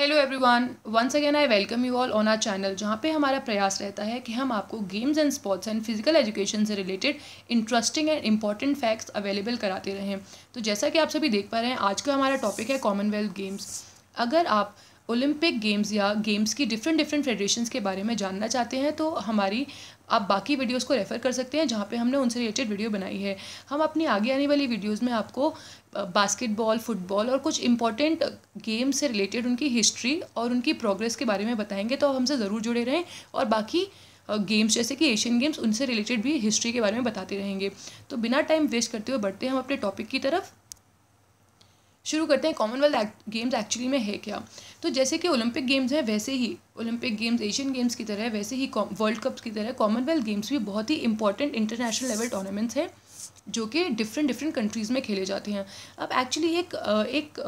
hello everyone once again I welcome you all on our channel जहाँ पे हमारा प्रयास रहता है कि हम आपको games and sports and physical education से related interesting and important facts available कराते रहें तो जैसा कि आप सभी देख पा रहे हैं आज का हमारा टॉपिक है कॉमनवेल्थ गेम्स अगर आप ओलंपिक गेम्स या गेम्स की डिफरेंट डिफरेंट फेडरेशन के बारे में जानना चाहते हैं तो हमारी आप बाकी वीडियोज़ को रेफ़र कर सकते हैं जहाँ पर हमने उनसे रिलेटेड वीडियो बनाई है हम अपनी आगे आने वाली वीडियोज़ में आपको बास्केटबॉल फुटबॉल और कुछ इंपॉर्टेंट गेम से रिलेटेड उनकी हिस्ट्री और उनकी प्रोग्रेस के बारे में बताएंगे तो हमसे ज़रूर जुड़े रहें और बाकी गेम्स जैसे कि एशियन गेम्स उनसे रिलेटेड भी हिस्ट्री के बारे में बताते रहेंगे तो बिना टाइम वेस्ट करते हुए बढ़ते हैं हम अपने टॉपिक की तरफ शुरू करते हैं कॉमनवेल्थ गेम्स एक्चुअली में है क्या तो जैसे कि ओलंपिक गेम्स हैं वैसे ही ओलंपिक गेम्स एशियन गेम्स की तरह वैसे ही वर्ल्ड कप्स की तरह कॉमनवेल्थ गेम्स भी बहुत ही इंपॉर्टेंट इंटरनेशनल लेवल टूर्नामेंट्स हैं जो कि डिफरेंट डिफरेंट कंट्रीज़ में खेले जाते हैं अब एक्चुअली एक एक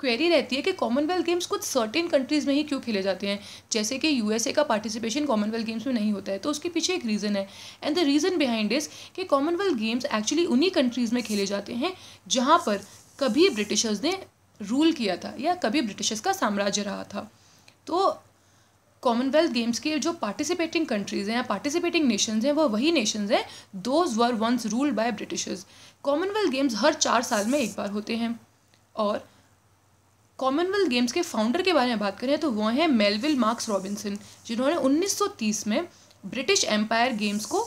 क्वेरी रहती है कि कॉमनवेल्थ गेम्स कुछ सर्टेन कंट्रीज़ में ही क्यों खेले जाते हैं जैसे कि यूएसए का पार्टिसिपेशन कॉमनवेल्थ गेम्स में नहीं होता है तो उसके पीछे एक रीज़न है and the reason behind is कि कॉमनवेल्थ गेम्स एक्चुअली उन्हीं कंट्रीज़ में खेले जाते हैं जहाँ पर कभी ब्रिटिशर्स ने रूल किया था या कभी ब्रिटिशर्स का साम्राज्य रहा था तो कॉमनवेल्थ गेम्स के जो पार्टिसिपेटिंग कंट्रीज़ हैं या पार्टिसिपेटिंग नेशंस हैं वो वही नेशंस हैं those were once ruled by Britishers Commonwealth games हर चार साल में एक बार होते हैं और कॉमनवेल्थ गेम्स के फाउंडर के बारे में बात करें तो वह हैं मेलविल मार्क्स रॉबिन्सन जिन्होंने 1930 में ब्रिटिश एम्पायर गेम्स को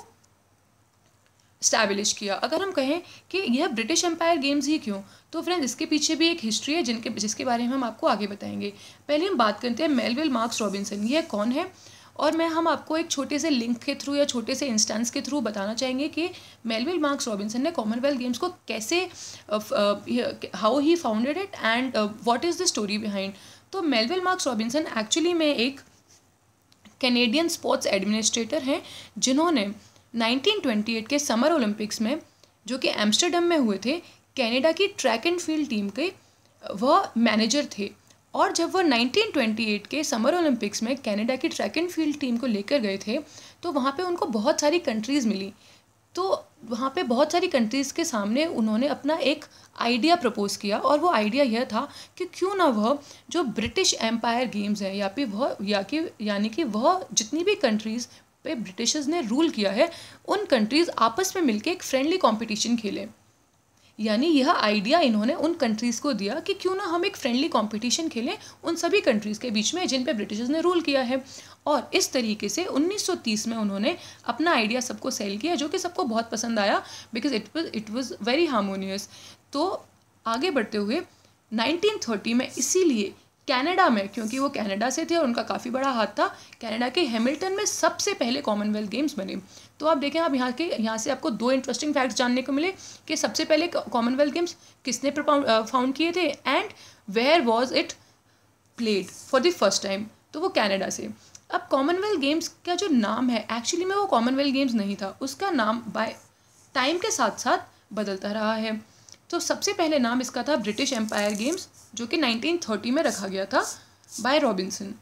स्टैब्लिश किया अगर हम कहें कि यह ब्रिटिश एम्पायर गेम्स ही क्यों तो फ्रेंड्स इसके पीछे भी एक हिस्ट्री है जिनके जिसके बारे में हम आपको आगे बताएंगे पहले हम बात करते हैं मेलविल मार्क्स रॉबिन्सन यह कौन है और मैं हम आपको एक छोटे से लिंक के थ्रू या छोटे से इंस्टेंस के थ्रू बताना चाहेंगे कि मेलविल मार्क्स रॉबिन्सन ने कॉमनवेल्थ गेम्स को कैसे how he founded it and what is the story behind तो मेलविल मार्क्स रॉबिन्सन एक्चुअली में एक कैनेडियन स्पोर्ट्स एडमिनिस्ट्रेटर हैं जिन्होंने 1928 के समर ओलंपिक्स में जो कि एम्स्टर्डम में हुए थे कनाडा की ट्रैक एंड फील्ड टीम के वह मैनेजर थे और जब वह 1928 के समर ओलंपिक्स में कनाडा की ट्रैक एंड फील्ड टीम को लेकर गए थे तो वहाँ पे उनको बहुत सारी कंट्रीज़ मिली तो वहाँ पे बहुत सारी कंट्रीज़ के सामने उन्होंने अपना एक आइडिया प्रपोज़ किया और वो आइडिया यह था कि क्यों ना वह जो ब्रिटिश एम्पायर गेम्स हैं या फिर वह या कि यानी कि वह जितनी भी कंट्रीज़ पे ब्रिटिशर्स ने रूल किया है उन कंट्रीज़ आपस में मिलकर एक फ्रेंडली कंपटीशन खेलें यानी यह आइडिया इन्होंने उन कंट्रीज़ को दिया कि क्यों ना हम एक फ्रेंडली कंपटीशन खेलें उन सभी कंट्रीज़ के बीच में जिन पे ब्रिटिशर्स ने रूल किया है और इस तरीके से 1930 में उन्होंने अपना आइडिया सबको सेल किया जो कि सबको बहुत पसंद आया because it was it was very harmonious तो आगे बढ़ते हुए 1930 में इसीलिए कनाडा में क्योंकि वो कनाडा से थे और उनका काफ़ी बड़ा हाथ था कनाडा के हैमिल्टन में सबसे पहले कॉमनवेल्थ गेम्स बने तो आप देखें आप यहाँ के यहाँ से आपको दो इंटरेस्टिंग फैक्ट्स जानने को मिले कि सबसे पहले कॉमनवेल्थ गेम्स किसने फाउंड किए थे and where was it played for the first time तो वो कैनेडा से अब कॉमनवेल्थ गेम्स का जो नाम है एक्चुअली में वो कॉमनवेल्थ गेम्स नहीं था उसका नाम बाय टाइम के साथ साथ बदलता रहा है तो सबसे पहले नाम इसका था ब्रिटिश एम्पायर गेम्स जो कि 1930 में रखा गया था बाय रॉबिन्सन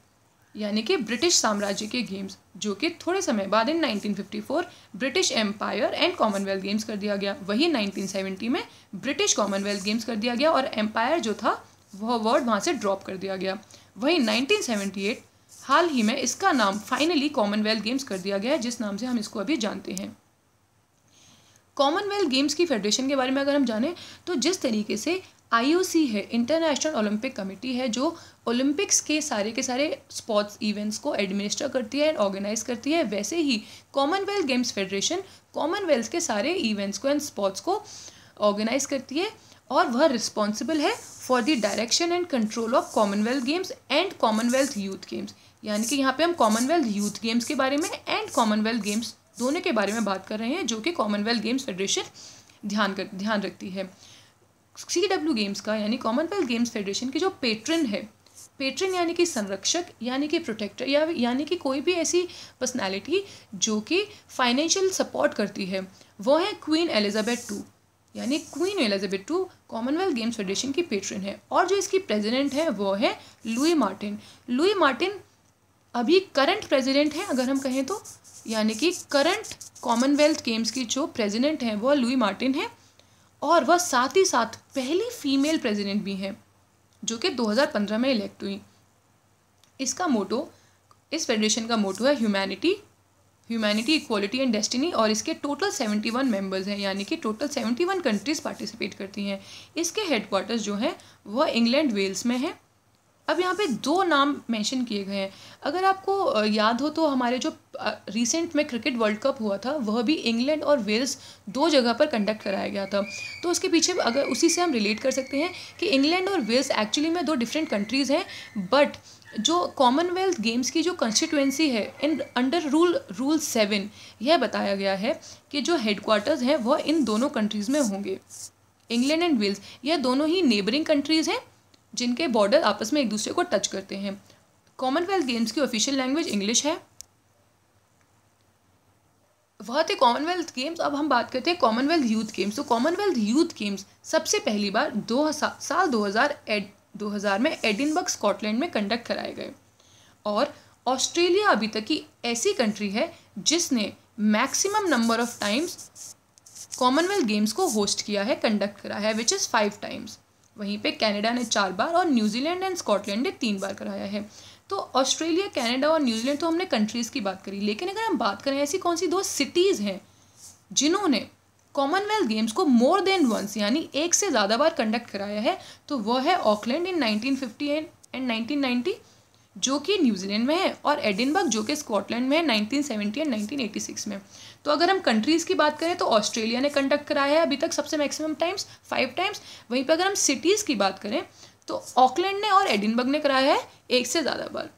यानी कि ब्रिटिश साम्राज्य के गेम्स जो कि थोड़े समय बाद in 1954 British Empire and Commonwealth games कर दिया गया वही 1970 में ब्रिटिश कॉमनवेल्थ गेम्स कर दिया गया और एम्पायर जो था वह वर्ड वहाँ से ड्रॉप कर दिया गया वही 1978 हाल ही में इसका नाम फाइनली कॉमनवेल्थ गेम्स कर दिया गया जिस नाम से हम इसको अभी जानते हैं कॉमनवेल्थ गेम्स की फेडरेशन के बारे में अगर हम जाने तो जिस तरीके से आई है इंटरनेशनल ओलंपिक कमेटी है जो ओलंपिक्स के सारे के सारे स्पोर्ट्स इवेंट्स को एडमिनिस्टर करती है एंड ऑर्गेनाइज करती है वैसे ही कॉमनवेल्थ गेम्स फेडरेशन कॉमनवेल्थ के सारे इवेंट्स को एंड स्पोर्ट्स को ऑर्गेनाइज करती है और वह रिस्पॉन्सिबल है for the direction and control of Commonwealth games and Commonwealth youth games यानी कि यहाँ पे हम कॉमनवेल्थ यूथ गेम्स के बारे में एंड कॉमनवेल्थ गेम्स दोनों के बारे में बात कर रहे हैं जो कि कॉमनवेल्थ गेम्स फेडरेशन ध्यान कर ध्यान रखती है सी डब्ल्यू गेम्स का यानी कॉमनवेल्थ गेम्स फेडरेशन के जो पेट्रन है पेट्रन यानी कि संरक्षक यानी कि प्रोटेक्टर या यानी कि कोई भी ऐसी पर्सनैलिटी जो कि फाइनेंशियल सपोर्ट करती है वो है क्वीन एलिजाबेथ टू यानी Queen Elizabeth two Commonwealth games federation की पेट्रन है और जो इसकी प्रेसिडेंट है वो है लुई मार्टिन लुई मार्टिन अभी करंट प्रेसिडेंट हैं अगर हम कहें तो यानी कि करंट कॉमनवेल्थ गेम्स की जो प्रेसिडेंट हैं वह लुई मार्टिन हैं और वह साथ ही साथ पहली फीमेल प्रेसिडेंट भी हैं जो कि 2015 में इलेक्ट हुई इसका मोटो इस फेडरेशन का मोटो है humanity humanity equality and destiny और इसके टोटल 71 मेंबर्स हैं यानी कि टोटल 71 कंट्रीज़ पार्टिसिपेट करती हैं इसके हेडक्वार्टर्स जो हैं वह इंग्लैंड वेल्स में हैं अब यहाँ पे दो नाम मेंशन किए गए हैं अगर आपको याद हो तो हमारे जो रिसेंट में क्रिकेट वर्ल्ड कप हुआ था वह भी इंग्लैंड और वेल्स दो जगह पर कंडक्ट कराया गया था तो उसके पीछे अगर उसी से हम रिलेट कर सकते हैं कि इंग्लैंड और वेल्स एक्चुअली में दो डिफरेंट कंट्रीज़ हैं बट जो कॉमनवेल्थ गेम्स की जो कॉन्स्टिट्यूंसी है in under rule rule seven यह बताया गया है कि जो हेडक्वार्टर्स हैं वह इन दोनों कंट्रीज़ में होंगे इंग्लैंड एंड वेल्स यह दोनों ही नेबरिंग कंट्रीज़ हैं जिनके बॉर्डर आपस में एक दूसरे को टच करते हैं कॉमनवेल्थ गेम्स की ऑफिशियल लैंग्वेज इंग्लिश है वह थे कॉमनवेल्थ गेम्स अब हम बात करते हैं कॉमनवेल्थ यूथ गेम्स तो कॉमनवेल्थ यूथ गेम्स सबसे पहली बार दो सा, साल 2000 एड 2000 में एडिनबर्ग स्कॉटलैंड में कंडक्ट कराए गए और ऑस्ट्रेलिया अभी तक की ऐसी कंट्री है जिसने maximum number of times Commonwealth games को होस्ट किया है कंडक्ट करा है विच इज़ फाइव टाइम्स वहीं पे कनाडा ने चार बार और न्यूजीलैंड एंड स्कॉटलैंड ने तीन बार कराया है तो ऑस्ट्रेलिया कनाडा और न्यूजीलैंड तो हमने कंट्रीज़ की बात करी लेकिन अगर हम बात करें ऐसी कौन सी दो सिटीज़ हैं जिन्होंने कॉमनवेल्थ गेम्स को मोर देन वंस यानी एक से ज़्यादा बार कंडक्ट कराया है तो वह है Auckland in nineteen and nineteen जो कि न्यूजीलैंड में है और एडिनबर्ग जो कि स्कॉटलैंड में है 1970 एंड 1986 में तो अगर हम कंट्रीज़ की बात करें तो ऑस्ट्रेलिया ने कंडक्ट कराया है अभी तक सबसे मैक्सिमम टाइम्स फाइव टाइम्स वहीं पर अगर हम सिटीज़ की बात करें तो ऑकलैंड ने और एडिनबर्ग ने कराया है एक से ज़्यादा बार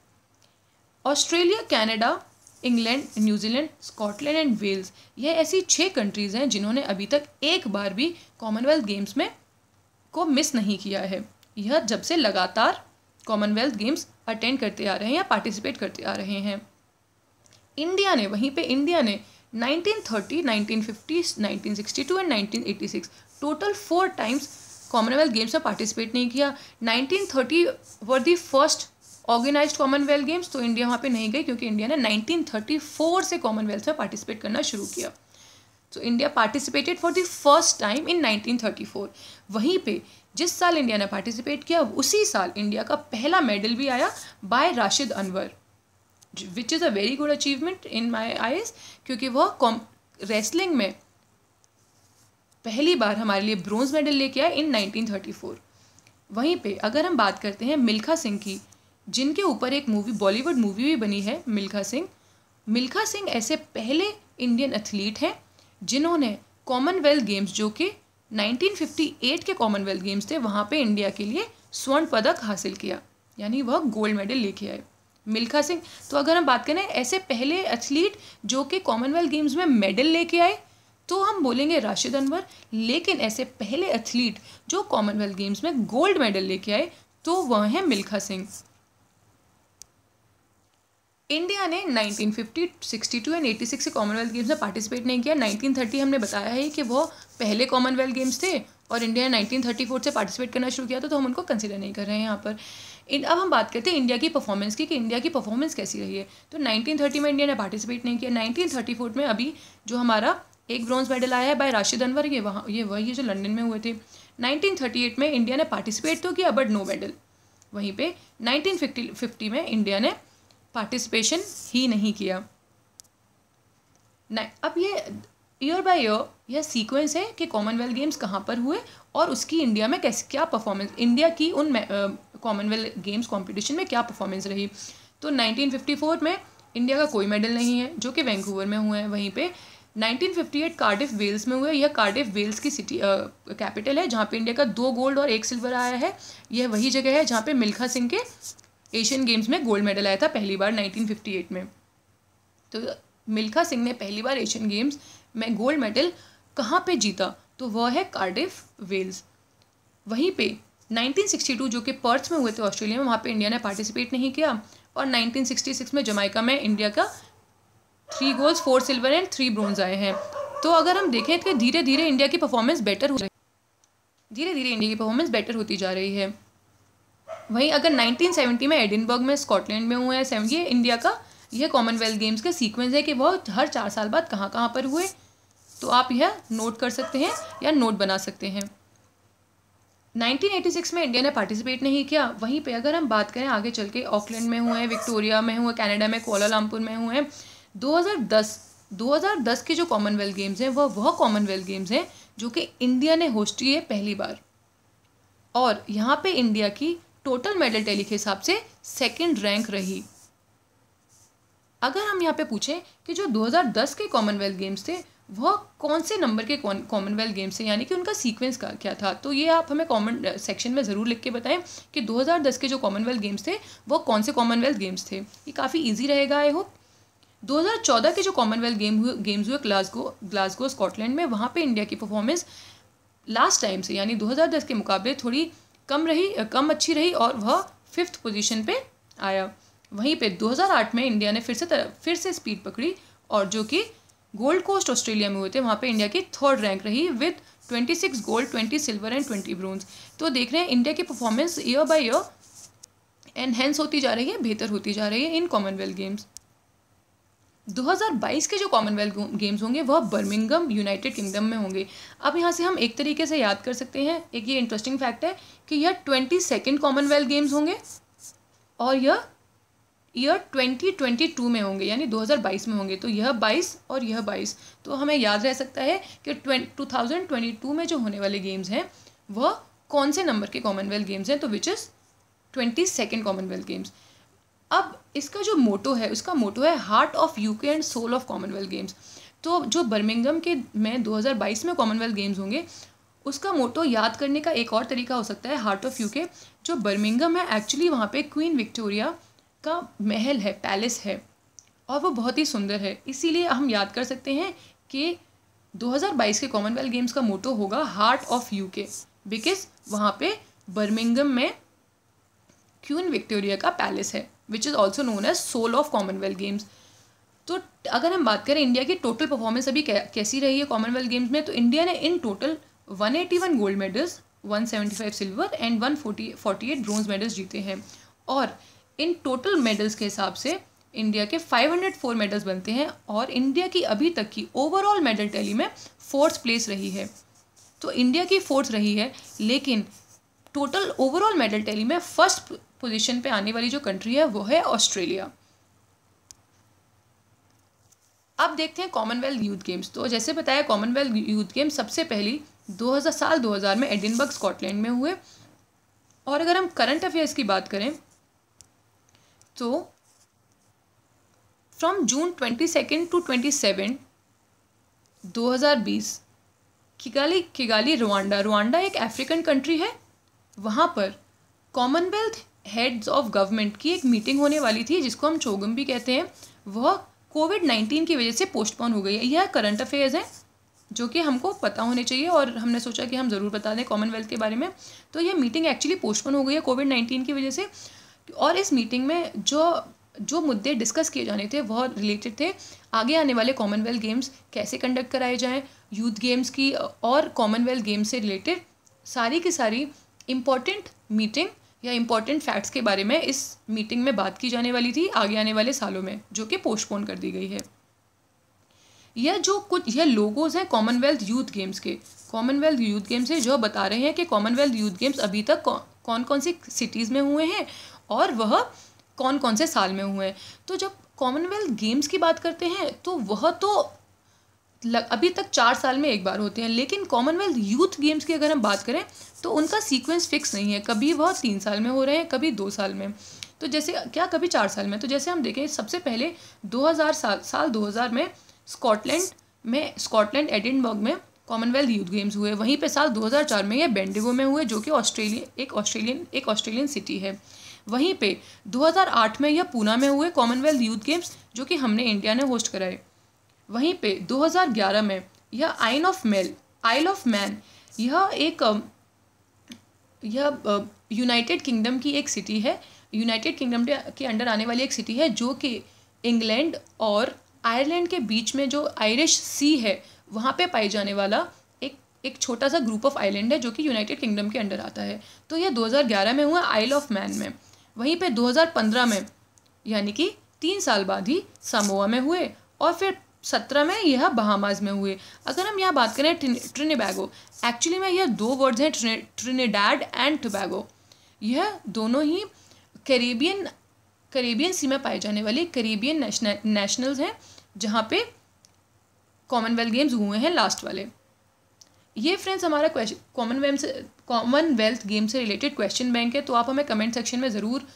Australia Canada England New Zealand Scotland and Wales यह ऐसी छः कंट्रीज़ हैं जिन्होंने अभी तक एक बार भी कॉमनवेल्थ गेम्स में को मिस नहीं किया है यह जब से लगातार कॉमनवेल्थ गेम्स अटेंड करते आ रहे हैं या पार्टिसिपेट करते आ रहे हैं इंडिया ने वहीं पे इंडिया ने nineteen 1950, 1962 and 1986 total four times Commonwealth games में पार्टिसिपेट नहीं किया 1930 were the first organise Commonwealth games तो इंडिया वहाँ पे नहीं गई क्योंकि इंडिया ने 1934 से कॉमनवेल्थ में पार्टिसिपेट करना शुरू किया तो India participated for the first time in 1934 वहीं पे जिस साल इंडिया ने पार्टिसिपेट किया उसी साल इंडिया का पहला मेडल भी आया by Rashid Anwar which is a very good achievement in my eyes क्योंकि वह कॉम रेसलिंग में पहली बार हमारे लिए ब्रोंज मेडल लेके आए इन 1934 वहीं पे अगर हम बात करते हैं मिल्खा सिंह की जिनके ऊपर एक मूवी बॉलीवुड मूवी भी बनी है मिल्खा सिंह मिल्खा सिंह ऐसे पहले इंडियन एथलीट हैं जिन्होंने कॉमनवेल्थ गेम्स जो कि 1958 के कॉमनवेल्थ गेम्स थे वहाँ पे इंडिया के लिए स्वर्ण पदक हासिल किया यानी वह गोल्ड मेडल लेके आए मिल्खा सिंह तो अगर हम बात करें ऐसे पहले एथलीट जो कि कॉमनवेल्थ गेम्स में मेडल लेके आए तो हम बोलेंगे राशिद अनवर लेकिन ऐसे पहले एथलीट जो कॉमनवेल्थ गेम्स में गोल्ड मेडल लेके आए तो वह हैं मिल्खा सिंह इंडिया ने 1950, 62 एंड 86 से कॉमनवेल्थ गेम्स में पार्टिसिपेट नहीं किया 1930 हमने बताया है कि वो पहले कॉमनवेल्थ गेम्स थे और इंडिया ने 1934 से पार्टिसिपेट करना शुरू किया था तो हम उनको कंसिडर नहीं कर रहे हैं यहाँ पर अब हम बात करते हैं इंडिया की परफॉर्मेंस की कि इंडिया की परफॉर्मेंस कैसी रही है तो 1930 में इंडिया ने पार्टिसिपेट नहीं किया 1934 में अभी जो हमारा एक ब्रॉन्ज मेडल आया है बाय राशिद अनवर ये वहाँ ये वही जो लंदन में हुए थे 1938 में इंडिया ने पार्टिसिपेट तो किया बट नो मेडल वहीं पर नाइनटीन में इंडिया ने पार्टिसिपेशन ही नहीं किया अब ये ईयर बाय ईयर यह सीक्वेंस है कि कॉमनवेल्थ गेम्स कहाँ पर हुए और उसकी इंडिया में कैसे क्या परफॉर्मेंस इंडिया की उन कॉमनवेल्थ गेम्स कॉम्पिटिशन में क्या परफॉर्मेंस रही तो नाइनटीन में इंडिया का कोई मेडल नहीं है जो कि वैंकूवर में हुए हैं वहीं पर 1958 कार्डिफ वेल्स में हुए यह कार्डिफ वेल्स की सिटी कैपिटल है जहाँ पे इंडिया का दो गोल्ड और एक सिल्वर आया है यह वही जगह है जहाँ पे मिल्खा सिंह के एशियन गेम्स में गोल्ड मेडल आया था पहली बार 1958 में तो मिल्खा सिंह ने पहली बार एशियन गेम्स में गोल्ड मेडल कहाँ पे जीता तो वह है कार्डिफ वेल्स वहीं पे 1962 जो कि पर्थ में हुए थे ऑस्ट्रेलिया में वहाँ पे इंडिया ने पार्टिसिपेट नहीं किया और 1966 में जमाइका में इंडिया का three golds four silver and three bronze आए हैं तो अगर हम देखें तो धीरे धीरे इंडिया की परफॉर्मेंस बेटर हो रही धीरे धीरे इंडिया की परफॉर्मेंस बेटर होती जा रही है वहीं अगर 1970 में एडिनबर्ग में स्कॉटलैंड में हुए हैं ये इंडिया का यह कॉमनवेल्थ गेम्स का सीक्वेंस है कि वह हर चार साल बाद कहाँ कहाँ पर हुए तो आप यह नोट कर सकते हैं या नोट बना सकते हैं 1986 में इंडिया ने पार्टिसिपेट नहीं किया वहीं पे अगर हम बात करें आगे चल के ऑकलैंड में हुए विक्टोरिया में हुए कनाडा में कोलालमपुर में हुए 2010 2010 के जो कॉमनवेल्थ गेम्स हैं वह वह कॉमनवेल्थ गेम्स हैं जो कि इंडिया ने होस्ट किए पहली बार और यहाँ पे इंडिया की टोटल मेडल टैली के हिसाब से सेकंड रैंक रही अगर हम यहाँ पे पूछें कि जो 2010 के कॉमनवेल्थ गेम्स थे वह कौन से नंबर के कॉमनवेल्थ गेम्स से यानी कि उनका सीक्वेंस का क्या था तो ये आप हमें कॉमन सेक्शन uh, में ज़रूर लिख के बताएं कि 2010 के जो कॉमनवेल्थ गेम्स थे वो कौन से कॉमनवेल्थ गेम्स थे ये काफ़ी इजी रहेगा आई होप 2014 के जो कॉमनवेल्थ गेम हुए गेम्स हुए ग्लासगो ग्लासगो स्कॉटलैंड में वहाँ पर इंडिया की परफॉर्मेंस लास्ट टाइम से यानी दो के मुकाबले थोड़ी कम रही uh, कम अच्छी रही और वह फिफ्थ पोजिशन पर आया वहीं पर दो में इंडिया ने फिर से फिर से स्पीड पकड़ी और जो कि गोल्ड कोस्ट ऑस्ट्रेलिया में हुए थे वहाँ पे इंडिया की थर्ड रैंक रही with 26 gold 20 silver and 20 bronze तो देख रहे हैं इंडिया की performance year by year enhance होती जा रही है बेहतर होती जा रही है इन कॉमनवेल्थ गेम्स 2022 के जो कॉमनवेल्थ गेम्स होंगे वह बर्मिंगम यूनाइटेड किंगडम में होंगे अब यहाँ से हम एक तरीके से याद कर सकते हैं एक ये इंटरेस्टिंग फैक्ट है कि यह ट्वेंटी सेकेंड कॉमनवेल्थ गेम्स होंगे और यह ईयर 2022 में होंगे यानी 2022 में होंगे तो यह 22 और यह 22 तो हमें याद रह सकता है कि 2022 में जो होने वाले गेम्स हैं वह कौन से नंबर के कॉमनवेल्थ गेम्स हैं तो which is twenty second Commonwealth games अब इसका जो मोटो है उसका मोटो है heart of UK and soul of Commonwealth games तो जो बर्मिंगम के में 2022 में कॉमनवेल्थ गेम्स होंगे उसका मोटो याद करने का एक और तरीका हो सकता है हार्ट ऑफ यूके जो बर्मिंगम है एक्चुअली वहाँ पे क्वीन विक्टोरिया का महल है पैलेस है और वो बहुत ही सुंदर है इसीलिए हम याद कर सकते हैं कि 2022 के कॉमनवेल्थ गेम्स का मोटो होगा हार्ट ऑफ यूके बिकॉज वहाँ पे बर्मिंगम में क्यून विक्टोरिया का पैलेस है which is also known as soul of Commonwealth games तो अगर हम बात करें इंडिया की टोटल परफॉर्मेंस अभी कैसी रही है कॉमनवेल्थ गेम्स में तो इंडिया ने in total 181 gold medals 175 silver and 148 forty bronze medals जीते हैं और इन टोटल मेडल्स के हिसाब से इंडिया के 504 मेडल्स बनते हैं और इंडिया की अभी तक की ओवरऑल मेडल टैली में फोर्थ प्लेस रही है तो इंडिया की फोर्थ रही है लेकिन टोटल ओवरऑल मेडल टैली में फर्स्ट पोजीशन पे आने वाली जो कंट्री है वो है ऑस्ट्रेलिया अब देखते हैं कॉमनवेल्थ यूथ गेम्स तो जैसे बताया कॉमनवेल्थ यूथ गेम्स सबसे पहली 2000 साल 2000 में एडिनबर्ग स्कॉटलैंड में हुए और अगर हम करंट अफेयर्स की बात करें तो from June twenty second to twenty seven दो हज़ार बीस किगाली किगाली रुवांडा रुवांडा एक अफ्रीकन कंट्री है वहाँ पर कॉमनवेल्थ हेड्स ऑफ गवर्नमेंट की एक मीटिंग होने वाली थी जिसको हम चोगम भी कहते हैं वह कोविड नाइन्टीन की वजह से पोस्टपोन हो गई है यह करंट अफेयर्स है जो कि हमको पता होने चाहिए और हमने सोचा कि हम ज़रूर बता दें कॉमनवेल्थ के बारे में तो यह मीटिंग एक्चुअली पोस्टपोन हो गई है कोविड नाइन्टीन की वजह से और इस मीटिंग में जो जो मुद्दे डिस्कस किए जाने थे वह रिलेटेड थे आगे आने वाले कॉमनवेल्थ गेम्स कैसे कंडक्ट कराए जाएं यूथ गेम्स की और कॉमनवेल्थ गेम्स से रिलेटेड सारी की सारी इम्पॉर्टेंट मीटिंग या इम्पॉर्टेंट फैक्ट्स के बारे में इस मीटिंग में बात की जाने वाली थी आगे आने वाले सालों में जो कि पोस्टपोन कर दी गई है यह जो कुछ यह लोगोज़ हैं कॉमनवेल्थ यूथ गेम्स के कॉमनवेल्थ यूथ गेम्स है जो बता रहे हैं कि कॉमनवेल्थ यूथ गेम्स अभी तक कौन कौन सी सिटीज़ में हुए हैं और वह कौन कौन से साल में हुए हैं तो जब कॉमनवेल्थ गेम्स की बात करते हैं तो वह तो लग, अभी तक चार साल में एक बार होते हैं लेकिन कॉमनवेल्थ यूथ गेम्स की अगर हम बात करें तो उनका सीक्वेंस फिक्स नहीं है कभी वह तीन साल में हो रहे हैं कभी दो साल में तो जैसे क्या कभी चार साल में तो जैसे हम देखें सबसे पहले 2000 साल साल 2000 में स्कॉटलैंड में स्कॉटलैंड एडिनबर्ग में कॉमनवेल्थ यूथ गेम्स हुए वहीं पे साल 2004 में ये बेंडिगो में हुए जो कि ऑस्ट्रेलिया एक ऑस्ट्रेलियन एक ऑस्ट्रेलियन सिटी है वहीं पे 2008 में यह पूना में हुए कॉमनवेल्थ यूथ गेम्स जो कि हमने इंडिया ने होस्ट कराए वहीं पे 2011 में यह आइन ऑफ मेल आइल ऑफ मैन यह एक यह यूनाइटेड किंगडम की एक सिटी है यूनाइटेड किंगडम के अंडर आने वाली एक सिटी है जो कि इंग्लैंड और आयरलैंड के बीच में जो आयरिश सी है वहाँ पे पाई जाने वाला एक एक छोटा सा ग्रुप ऑफ आइलैंड है जो कि यूनाइटेड किंगडम के अंडर आता है तो यह 2011 में हुआ आइल ऑफ मैन में वहीं पे 2015 में यानी कि तीन साल बाद ही सामोआ में हुए और फिर सत्रह में यह बहामाज में हुए अगर हम यहाँ बात करें ट्रिनेबैगो एक्चुअली में यह दो वर्ड्स हैं ट्रिनेडाड एंड टोबैगो यह दोनों ही करेबियन करेबियन सीमा पाए जाने वाले करेबियन नेशनल नेशनल्स हैं जहाँ पे कॉमनवेल्थ गेम्स हुए हैं लास्ट वाले ये फ्रेंड्स हमारा question commonwealth commonwealth game से रिलेटेड क्वेश्चन बैंक है तो आप हमें कमेंट सेक्शन में ज़रूर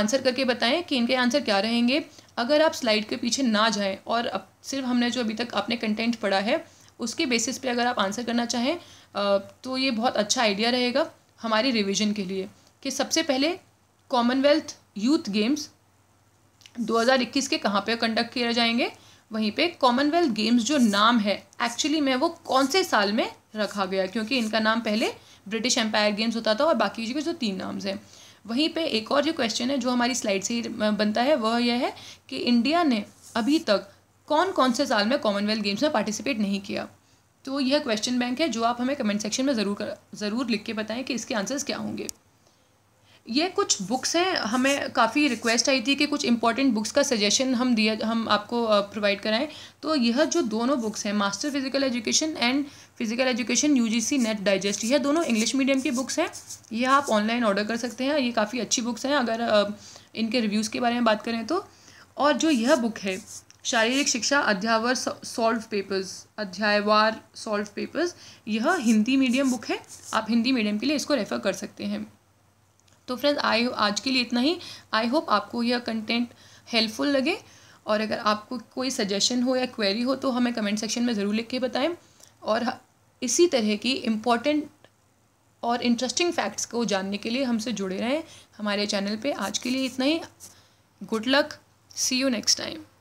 आंसर करके बताएं कि इनके आंसर क्या रहेंगे अगर आप स्लाइड के पीछे ना जाएं और अब सिर्फ हमने जो अभी तक आपने कंटेंट पढ़ा है उसके बेसिस पे अगर आप आंसर करना चाहें तो ये बहुत अच्छा आइडिया रहेगा हमारी रिविज़न के लिए कि सबसे पहले कॉमनवेल्थ यूथ गेम्स 2021 के कहाँ पे कंडक्ट किए जाएंगे वहीं पे कॉमनवेल्थ गेम्स जो नाम है एक्चुअली में वो कौन से साल में रखा गया क्योंकि इनका नाम पहले ब्रिटिश एम्पायर गेम्स होता था और बाकी के जो तीन नाम्स हैं वहीं पे एक और जो क्वेश्चन है जो हमारी स्लाइड से बनता है वह यह है कि इंडिया ने अभी तक कौन कौन से साल में कॉमनवेल्थ गेम्स में पार्टिसिपेट नहीं किया तो यह क्वेश्चन बैंक है जो आप हमें कमेंट सेक्शन में ज़रूर ज़रूर लिख के बताएं कि इसके आंसर्स क्या होंगे ये कुछ बुक्स हैं हमें काफ़ी रिक्वेस्ट आई थी कि कुछ इंपॉर्टेंट बुक्स का सजेशन हम दिया हम आपको प्रोवाइड कराएं तो यह जो दोनों बुक्स हैं master physical education and physical education UGC NET digest यह दोनों इंग्लिश मीडियम की बुक्स हैं यह आप ऑनलाइन ऑर्डर कर सकते हैं ये काफ़ी अच्छी बुक्स हैं अगर इनके रिव्यूज़ के बारे में बात करें तो और जो यह बुक है शारीरिक शिक्षा अध्यावर सॉल्व पेपर्स अध्यायवार सॉल्व पेपर्स यह हिंदी मीडियम बुक है आप हिंदी मीडियम के लिए इसको रेफ़र कर सकते हैं तो फ्रेंड्स आई आज के लिए इतना ही आई होप आपको यह कंटेंट हेल्पफुल लगे और अगर आपको कोई सजेशन हो या क्वेरी हो तो हमें कमेंट सेक्शन में ज़रूर लिख के बताएं और इसी तरह की इम्पॉर्टेंट और इंटरेस्टिंग फैक्ट्स को जानने के लिए हमसे जुड़े रहें हमारे चैनल पे आज के लिए इतना ही good luck see you next time